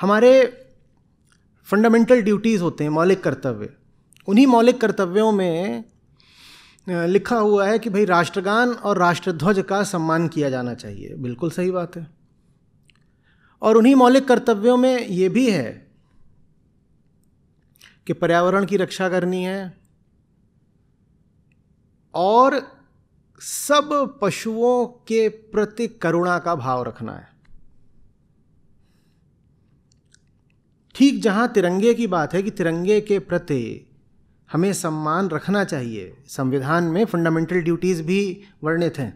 हमारे fundamental duties होते हैं मौलिक कर्तव्य उन्हीं मौलिक कर्तव्यों में लिखा हुआ है कि भाई राष्ट्रगान और राष्ट्रध्वज का सम्मान किया जाना चाहिए बिल्कुल सही बात है और उन्हीं मौलिक कर्तव्यों में ये भी है कि पर्यावरण की रक्षा करनी है और सब पशुओं के प्रति करुणा का भाव रखना है ठीक जहाँ तिरंगे की बात है कि तिरंगे के प्रति हमें सम्मान रखना चाहिए संविधान में फंडामेंटल ड्यूटीज़ भी वर्णित हैं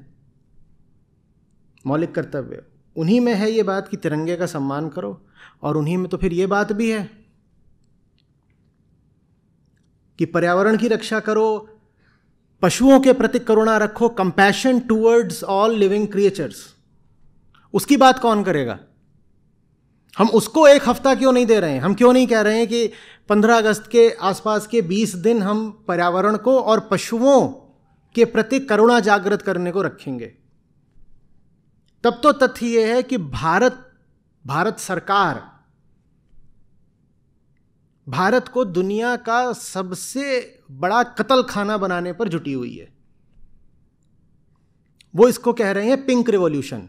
मौलिक कर्तव्य उन्हीं में है ये बात कि तिरंगे का सम्मान करो और उन्हीं में तो फिर ये बात भी है कि पर्यावरण की रक्षा करो पशुओं के प्रति करुणा रखो compassion towards all living creatures उसकी बात कौन करेगा हम उसको एक हफ्ता क्यों नहीं दे रहे हैं हम क्यों नहीं कह रहे हैं कि 15 अगस्त के आसपास के 20 दिन हम पर्यावरण को और पशुओं के प्रति करुणा जागृत करने को रखेंगे तब तो तथ्य यह है कि भारत भारत सरकार भारत को दुनिया का सबसे बड़ा कतल खाना बनाने पर जुटी हुई है वो इसको कह रहे हैं पिंक रिवॉल्यूशन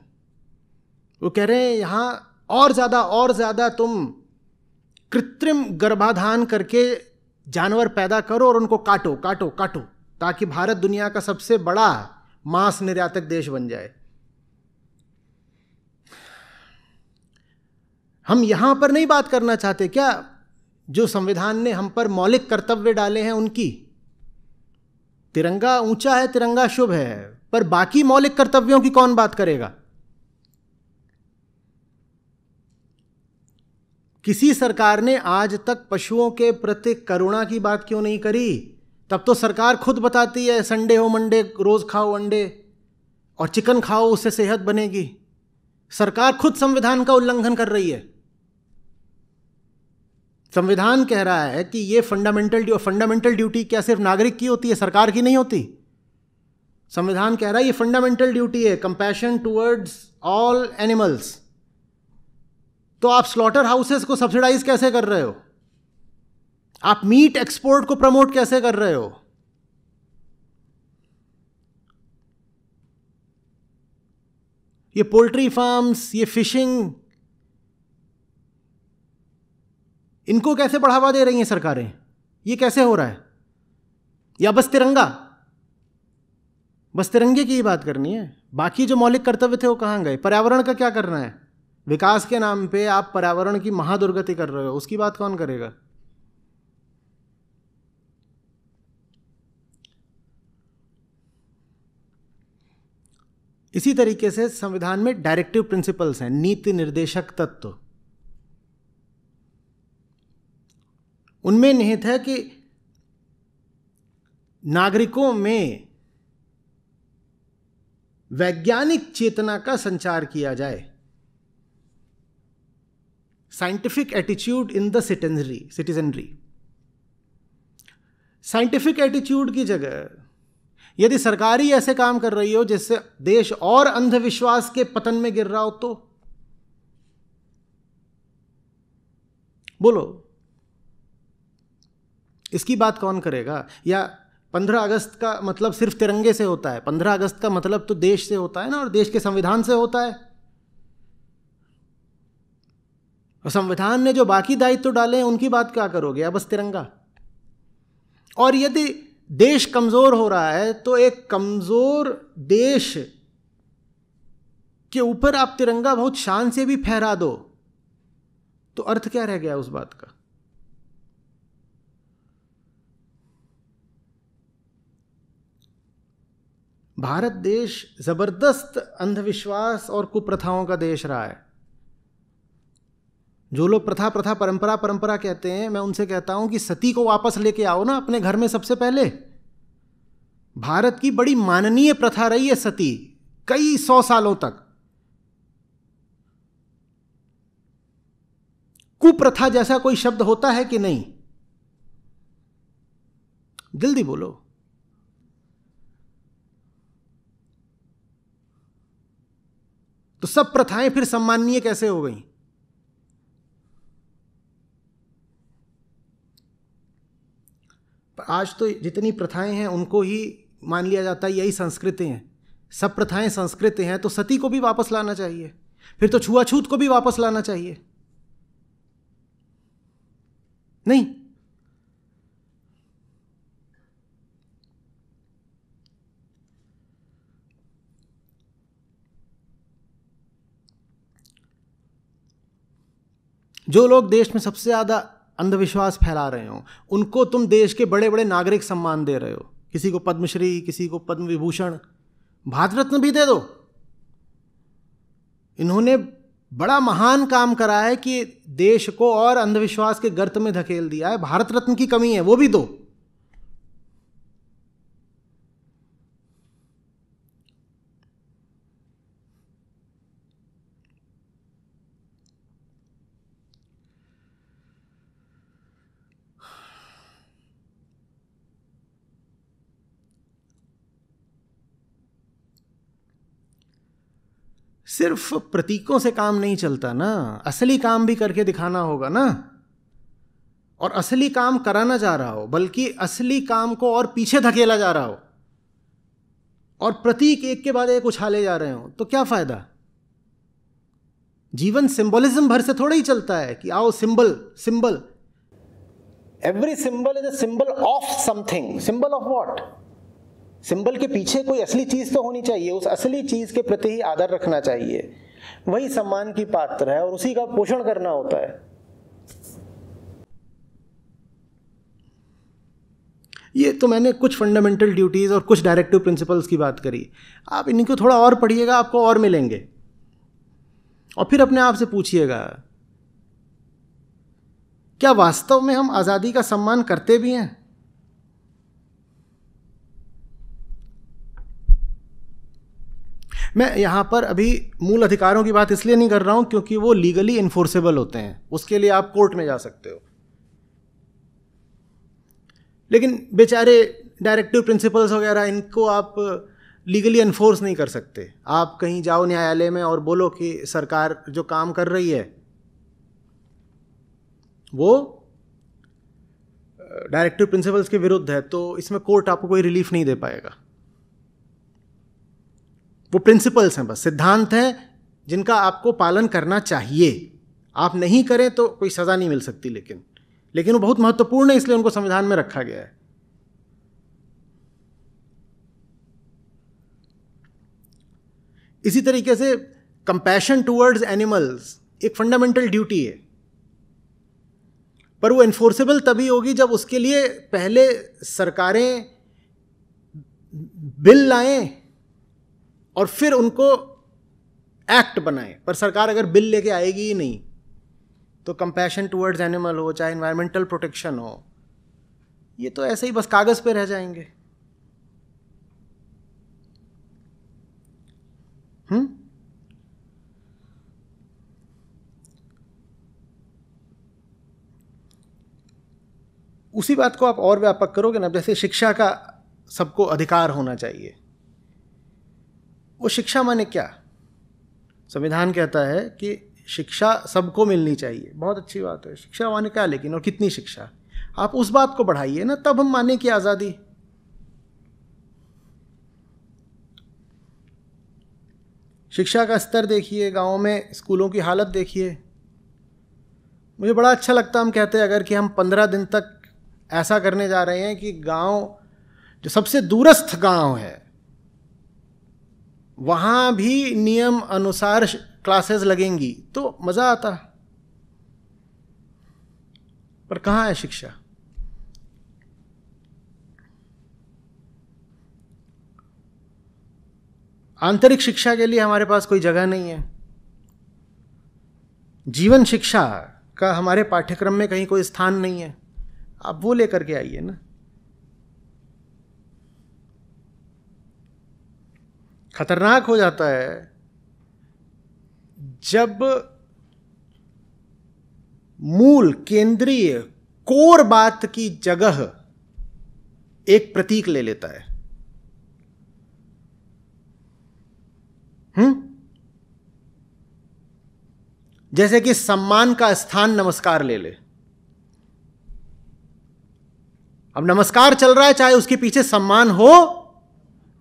वो कह रहे हैं यहां और ज़्यादा और ज़्यादा तुम कृत्रिम गर्भाधान करके जानवर पैदा करो और उनको काटो काटो काटो ताकि भारत दुनिया का सबसे बड़ा मांस निर्यातक देश बन जाए हम यहां पर नहीं बात करना चाहते क्या जो संविधान ने हम पर मौलिक कर्तव्य डाले हैं उनकी तिरंगा ऊंचा है तिरंगा शुभ है पर बाकी मौलिक कर्तव्यों की कौन बात करेगा किसी सरकार ने आज तक पशुओं के प्रति करुणा की बात क्यों नहीं करी तब तो सरकार खुद बताती है संडे हो मंडे रोज़ खाओ अंडे और चिकन खाओ उससे सेहत बनेगी सरकार खुद संविधान का उल्लंघन कर रही है संविधान कह रहा है कि ये फंडामेंटल ड्यू फंडामेंटल ड्यूटी क्या सिर्फ नागरिक की होती है सरकार की नहीं होती संविधान कह रहा है ये फंडामेंटल ड्यूटी है कंपैशन टुवर्ड्स ऑल एनिमल्स तो आप स्लॉटर हाउसेस को सब्सिडाइज कैसे कर रहे हो आप मीट एक्सपोर्ट को प्रमोट कैसे कर रहे हो ये पोल्ट्री फार्म्स ये फिशिंग इनको कैसे बढ़ावा दे रही हैं सरकारें ये कैसे हो रहा है या बस तिरंगा बस तिरंगे की ही बात करनी है बाकी जो मौलिक कर्तव्य थे वो कहाँ गए पर्यावरण का क्या करना है विकास के नाम पे आप पर्यावरण की महादुर्गति कर रहे हो उसकी बात कौन करेगा इसी तरीके से संविधान में डायरेक्टिव प्रिंसिपल्स हैं नीति निर्देशक तत्व उनमें निहित है कि नागरिकों में वैज्ञानिक चेतना का संचार किया जाए scientific attitude in the citizenry citizenry scientific attitude की जगह यदि सरकार ही ऐसे काम कर रही हो जिससे देश और अंधविश्वास के पतन में गिर रहा हो तो बोलो इसकी बात कौन करेगा या 15 अगस्त का मतलब सिर्फ तिरंगे से होता है 15 अगस्त का मतलब तो देश से होता है ना और देश के संविधान से होता है और संविधान ने जो बाकी दायित्व डाले हैं उनकी बात क्या करोगे अब बस तिरंगा और यदि देश कमज़ोर हो रहा है तो एक कमज़ोर देश के ऊपर आप तिरंगा बहुत शान से भी फहरा दो तो अर्थ क्या रह गया उस बात का भारत देश जबरदस्त अंधविश्वास और कुप्रथाओं का देश रहा है जो लोग प्रथा प्रथा परंपरा परंपरा कहते हैं मैं उनसे कहता हूं कि सती को वापस लेके आओ ना अपने घर में सबसे पहले भारत की बड़ी माननीय प्रथा रही है सती कई सौ सालों तक कुप्रथा जैसा कोई शब्द होता है कि नहीं जल्दी बोलो तो सब प्रथाएं फिर सम्माननीय कैसे हो गई आज तो जितनी प्रथाएं हैं उनको ही मान लिया जाता है यही संस्कृति हैं सब प्रथाएं संस्कृति हैं तो सती को भी वापस लाना चाहिए फिर तो छुआछूत को भी वापस लाना चाहिए नहीं जो लोग देश में सबसे ज़्यादा अंधविश्वास फैला रहे हो उनको तुम देश के बड़े बड़े नागरिक सम्मान दे रहे हो किसी को पद्मश्री किसी को पद्म विभूषण भारत रत्न भी दे दो इन्होंने बड़ा महान काम करा है कि देश को और अंधविश्वास के गर्त में धकेल दिया है भारत रत्न की कमी है वो भी दो सिर्फ प्रतीकों से काम नहीं चलता ना असली काम भी करके दिखाना होगा ना और असली काम कराना जा रहा हो बल्कि असली काम को और पीछे धकेला जा रहा हो और प्रतीक एक के बाद एक उछाले जा रहे हो तो क्या फायदा जीवन सिंबोलिज्म भर से थोड़ा ही चलता है कि आओ symbol symbol every symbol is a symbol of something symbol of what symbol के पीछे कोई असली चीज़ तो होनी चाहिए उस असली चीज़ के प्रति ही आदर रखना चाहिए वही सम्मान की पात्र है और उसी का पोषण करना होता है ये तो मैंने कुछ फंडामेंटल ड्यूटीज़ और कुछ डायरेक्टिव प्रिंसिपल्स की बात करी आप इनको थोड़ा और पढ़िएगा आपको और मिलेंगे और फिर अपने आप से पूछिएगा क्या वास्तव में हम आज़ादी का सम्मान करते भी हैं मैं यहाँ पर अभी मूल अधिकारों की बात इसलिए नहीं कर रहा हूँ क्योंकि वो लीगली इन्फोर्सेबल होते हैं उसके लिए आप कोर्ट में जा सकते हो लेकिन बेचारे डायरेक्टिव प्रिंसिपल्स वगैरह इनको आप लीगली इन्फोर्स नहीं कर सकते आप कहीं जाओ न्यायालय में और बोलो कि सरकार जो काम कर रही है वो डायरेक्टिव प्रिंसिपल्स के विरुद्ध है तो इसमें कोर्ट आपको कोई रिलीफ नहीं दे पाएगा वो प्रिंसिपल्स हैं बस सिद्धांत हैं जिनका आपको पालन करना चाहिए आप नहीं करें तो कोई सज़ा नहीं मिल सकती लेकिन लेकिन वो बहुत महत्वपूर्ण है इसलिए उनको संविधान में रखा गया है इसी तरीके से कंपैशन टूवर्ड्स एनिमल्स एक फंडामेंटल ड्यूटी है पर वो इन्फोर्सेबल तभी होगी जब उसके लिए पहले सरकारें बिल लाएं और फिर उनको एक्ट बनाए पर सरकार अगर बिल लेके आएगी ही नहीं तो कंपैशन टुवर्ड्स एनिमल हो चाहे इन्वायरमेंटल प्रोटेक्शन हो ये तो ऐसे ही बस कागज़ पे रह जाएंगे हम्म उसी बात को आप और व्यापक करोगे ना जैसे शिक्षा का सबको अधिकार होना चाहिए वो शिक्षा माने क्या संविधान कहता है कि शिक्षा सबको मिलनी चाहिए बहुत अच्छी बात है शिक्षा माने क्या लेकिन और कितनी शिक्षा आप उस बात को बढ़ाइए ना तब हम माने कि आज़ादी शिक्षा का स्तर देखिए गाँव में स्कूलों की हालत देखिए मुझे बड़ा अच्छा लगता हम कहते हैं अगर कि हम पंद्रह दिन तक ऐसा करने जा रहे हैं कि गांव जो सबसे दूरस्थ गांव है वहाँ भी नियम अनुसार क्लासेस लगेंगी तो मज़ा आता पर कहाँ है शिक्षा आंतरिक शिक्षा के लिए हमारे पास कोई जगह नहीं है जीवन शिक्षा का हमारे पाठ्यक्रम में कहीं कोई स्थान नहीं है आप वो लेकर के आइए ना खतरनाक हो जाता है जब मूल केंद्रीय कोर बात की जगह एक प्रतीक ले लेता है हम्म जैसे कि सम्मान का स्थान नमस्कार ले ले अब नमस्कार चल रहा है चाहे उसके पीछे सम्मान हो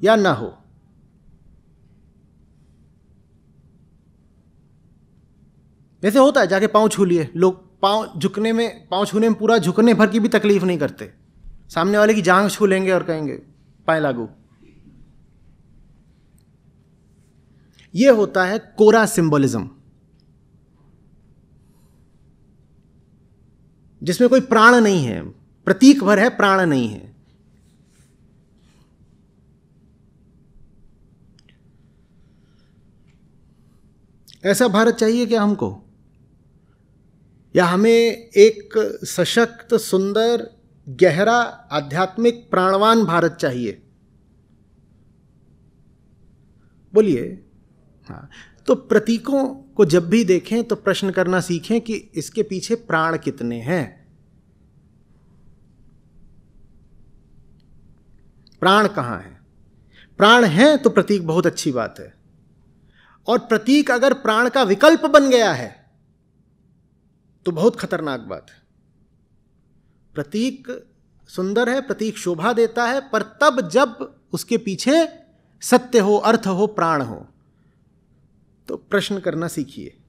या ना हो जैसे होता है जाके पाँव छू लिए लोग पाँव झुकने में पाँव छूने में पूरा झुकने भर की भी तकलीफ नहीं करते सामने वाले की जांग छू लेंगे और कहेंगे पाए लागू ये होता है कोरा सिंबोलिज्म जिसमें कोई प्राण नहीं है प्रतीक भर है प्राण नहीं है ऐसा भारत चाहिए क्या हमको या हमें एक सशक्त सुंदर गहरा आध्यात्मिक प्राणवान भारत चाहिए बोलिए हाँ तो प्रतीकों को जब भी देखें तो प्रश्न करना सीखें कि इसके पीछे प्राण कितने हैं प्राण कहाँ है प्राण है तो प्रतीक बहुत अच्छी बात है और प्रतीक अगर प्राण का विकल्प बन गया है तो बहुत खतरनाक बात है प्रतीक सुंदर है प्रतीक शोभा देता है पर तब जब उसके पीछे सत्य हो अर्थ हो प्राण हो तो प्रश्न करना सीखिए